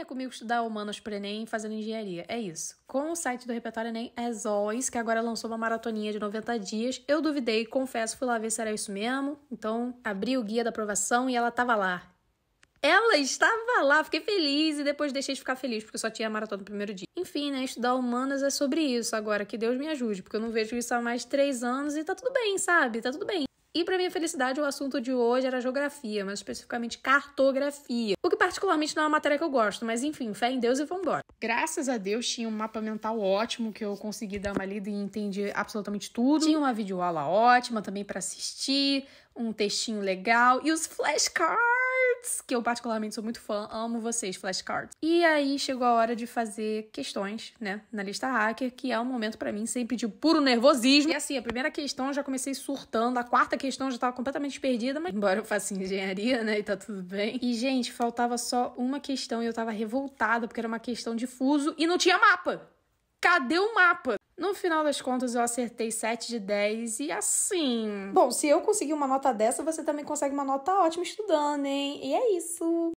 É comigo estudar humanas para Enem fazendo engenharia. É isso. Com o site do Repertório Enem, as é always, que agora lançou uma maratoninha de 90 dias, eu duvidei, confesso, fui lá ver se era isso mesmo. Então, abri o guia da aprovação e ela tava lá. Ela estava lá, fiquei feliz e depois deixei de ficar feliz porque só tinha a maratona no primeiro dia. Enfim, né? Estudar humanas é sobre isso agora, que Deus me ajude, porque eu não vejo isso há mais três anos e tá tudo bem, sabe? Tá tudo bem. E para minha felicidade, o assunto de hoje era geografia, mas especificamente cartografia. O que particularmente não é uma matéria que eu gosto, mas enfim, fé em Deus e vambora. Graças a Deus tinha um mapa mental ótimo que eu consegui dar uma lida e entendi absolutamente tudo. Tinha uma videoaula ótima também para assistir, um textinho legal e os flashcards flashcards, que eu particularmente sou muito fã, amo vocês, flashcards. E aí chegou a hora de fazer questões, né, na lista hacker, que é um momento para mim sempre de puro nervosismo. E assim, a primeira questão eu já comecei surtando, a quarta questão eu já tava completamente perdida, mas embora eu faça engenharia, né, e tá tudo bem. E gente, faltava só uma questão e eu tava revoltada porque era uma questão de fuso e não tinha mapa. Cadê o mapa? No final das contas, eu acertei 7 de 10 e assim. Bom, se eu conseguir uma nota dessa, você também consegue uma nota ótima estudando, hein? E é isso!